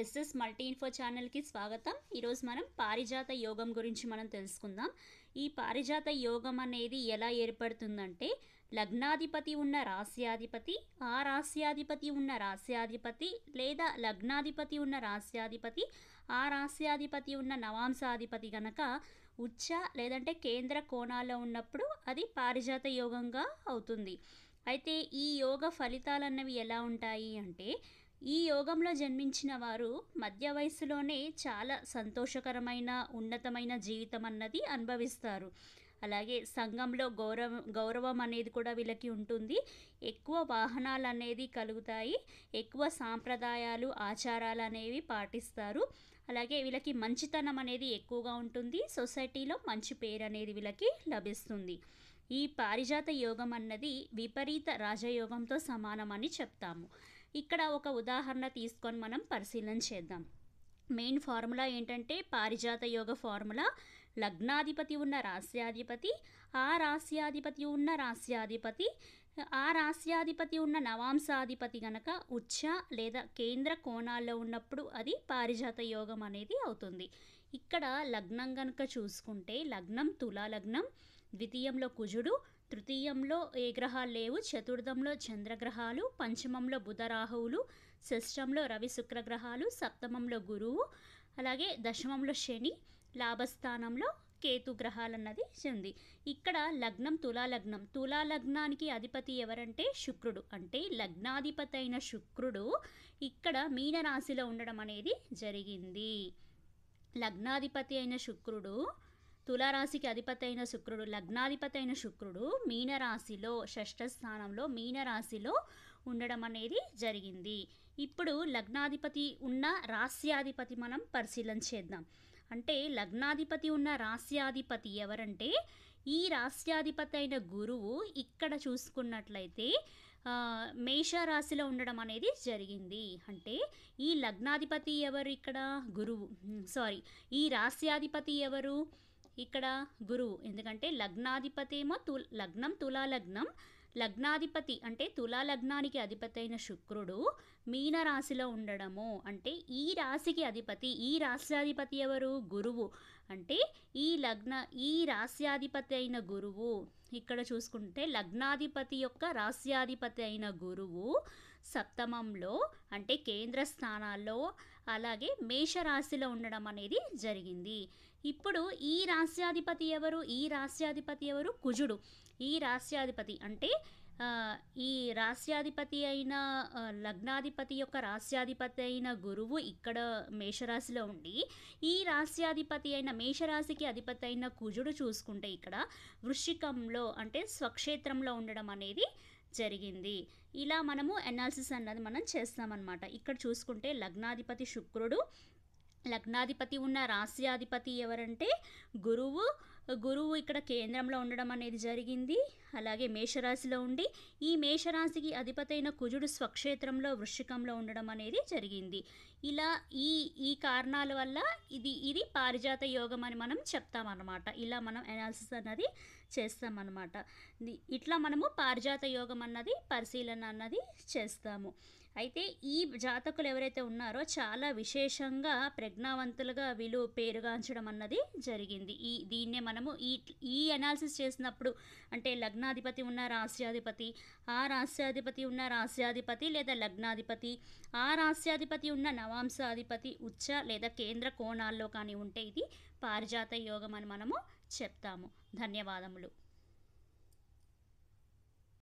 SS multi info ఛానల్కి స్వాగతం ఈరోజు మనం పారిజాత యోగం గురించి మనం తెలుసుకుందాం ఈ పారిజాత యోగం అనేది ఎలా ఏర్పడుతుందంటే లగ్నాధిపతి ఉన్న రాస్యాధిపతి ఆ రాస్యాధిపతి ఉన్న రాస్యాధిపతి లేదా లగ్నాధిపతి ఉన్న రాస్యాధిపతి ఆ రాస్యాధిపతి ఉన్న నవాంసాధిపతి గనక ఉచ్చ లేదంటే కేంద్ర కోణాల్లో ఉన్నప్పుడు అది పారిజాత యోగంగా అవుతుంది అయితే ఈ యోగ ఫలితాలు అన్నవి ఎలా ఉంటాయి అంటే ఈ యోగంలో జన్మించిన వారు మధ్య వయసులోనే చాలా సంతోషకరమైన ఉన్నతమైన జీవితం అన్నది అనుభవిస్తారు అలాగే సంఘంలో గౌరవ గౌరవం అనేది కూడా వీళ్ళకి ఉంటుంది ఎక్కువ వాహనాలు అనేది కలుగుతాయి ఎక్కువ సాంప్రదాయాలు ఆచారాలు అనేవి పాటిస్తారు అలాగే వీళ్ళకి మంచితనం అనేది ఎక్కువగా ఉంటుంది సొసైటీలో మంచి పేరు అనేది వీళ్ళకి లభిస్తుంది ఈ పారిజాత యోగం అన్నది విపరీత రాజయోగంతో సమానమని చెప్తాము ఇక్కడ ఒక ఉదాహరణ తీసుకొని మనం పరిశీలన చేద్దాం మెయిన్ ఫార్ములా ఏంటంటే పారిజాత యోగ ఫార్ములా లగ్నాధిపతి ఉన్న రాస్యాధిపతి ఆ రాస్యాధిపతి ఉన్న రాస్యాధిపతి ఆ రాస్యాధిపతి ఉన్న నవాంశాధిపతి గనక ఉచ్చ లేదా కేంద్ర కోణాల్లో ఉన్నప్పుడు అది పారిజాత యోగం అనేది అవుతుంది ఇక్కడ లగ్నం గనక చూసుకుంటే లగ్నం తులా లగ్నం ద్వితీయంలో కుజుడు తృతీయంలో ఏ గ్రహాలు లేవు చతుర్థంలో చంద్రగ్రహాలు పంచమంలో బుధ రాహువులు షష్టంలో రవి శుక్రగ్రహాలు సప్తమంలో గురువు అలాగే దశమంలో శని లాభస్థానంలో కేతు గ్రహాలు అన్నది ఉంది ఇక్కడ లగ్నం తులాలగ్నం తులాలగ్నానికి అధిపతి ఎవరంటే శుక్రుడు అంటే లగ్నాధిపతి అయిన శుక్రుడు ఇక్కడ మీనరాశిలో ఉండడం అనేది జరిగింది లగ్నాధిపతి అయిన శుక్రుడు తులారాశికి అధిపతి అయిన శుక్రుడు లగ్నాధిపతి అయిన శుక్రుడు మీనరాశిలో షష్ఠ స్థానంలో మీనరాశిలో ఉండడం అనేది జరిగింది ఇప్పుడు లగ్నాధిపతి ఉన్న రాస్యాధిపతి మనం పరిశీలన చేద్దాం అంటే లగ్నాధిపతి ఉన్న రాశ్యాధిపతి ఎవరంటే ఈ రాశ్యాధిపతి అయిన గురువు ఇక్కడ చూసుకున్నట్లయితే మేషరాశిలో ఉండడం అనేది జరిగింది అంటే ఈ లగ్నాధిపతి ఎవరు ఇక్కడ గురువు సారీ ఈ రాస్యాధిపతి ఎవరు ఇక్కడ గురువు ఎందుకంటే లగ్నాధిపతి ఏమో తు లగ్నం తులాలగ్నం లగ్నాధిపతి అంటే తులాలగ్నానికి అధిపతి అయిన శుక్రుడు మీనరాశిలో ఉండడము అంటే ఈ రాశికి అధిపతి ఈ రాశ్యాధిపతి ఎవరు గురువు అంటే ఈ లగ్న ఈ రాశ్యాధిపతి అయిన గురువు ఇక్కడ చూసుకుంటే లగ్నాధిపతి యొక్క రాశ్యాధిపతి అయిన గురువు సప్తమంలో అంటే కేంద్ర స్థానాల్లో అలాగే మేషరాశిలో ఉండడం అనేది జరిగింది ఇప్పుడు ఈ రాష్ట్రాధిపతి ఎవరు ఈ రాష్ట్రాధిపతి ఎవరు కుజుడు ఈ రాష్ట్రాధిపతి అంటే ఈ రాష్ట్రాధిపతి అయిన లగ్నాధిపతి యొక్క రాష్ట్రాధిపతి అయిన గురువు ఇక్కడ మేషరాశిలో ఉండి ఈ రాష్ట్రాధిపతి అయిన మేషరాశికి అధిపతి అయిన కుజుడు చూసుకుంటే ఇక్కడ వృషికంలో అంటే స్వక్షేత్రంలో ఉండడం అనేది జరిగింది ఇలా మనము ఎనాలిసిస్ అన్నది మనం చేస్తామన్నమాట ఇక్కడ చూసుకుంటే లగ్నాధిపతి శుక్రుడు లగ్నాధిపతి ఉన్న రాశ్యాధిపతి ఎవరంటే గురువు గురువు ఇక్కడ కేంద్రంలో ఉండడం అనేది జరిగింది అలాగే మేషరాశిలో ఉండి ఈ మేషరాశికి అధిపతైన కుజుడు స్వక్షేత్రంలో వృశ్చికంలో ఉండడం అనేది జరిగింది ఇలా ఈ ఈ కారణాల వల్ల ఇది ఇది పారిజాత యోగం అని మనం చెప్తామన్నమాట ఇలా మనం అనాలిసిస్ అన్నది చేస్తామన్నమాట ఇట్లా మనము పారిజాత యోగం అన్నది పరిశీలన అన్నది చేస్తాము అయితే ఈ జాతకులు ఎవరైతే ఉన్నారో చాలా విశేషంగా ప్రజ్ఞావంతులుగా వీళ్ళు పేరుగాంచడం అన్నది జరిగింది ఈ దీన్నే మనము ఈ ఈ అనాలిసిస్ చేసినప్పుడు అంటే లగ్నాధిపతి ఉన్న రాష్ట్రాధిపతి ఆ రాష్ట్రాధిపతి ఉన్న రాష్ట్రాధిపతి లేదా లగ్నాధిపతి ఆ రాష్ట్రాధిపతి ఉన్న నవ నవాంశాధిపతి ఉచ్చ లేదా కేంద్ర కోణాల్లో కానీ ఉంటే ఇది పారిజాత యోగం అని మనము చెప్తాము ధన్యవాదములు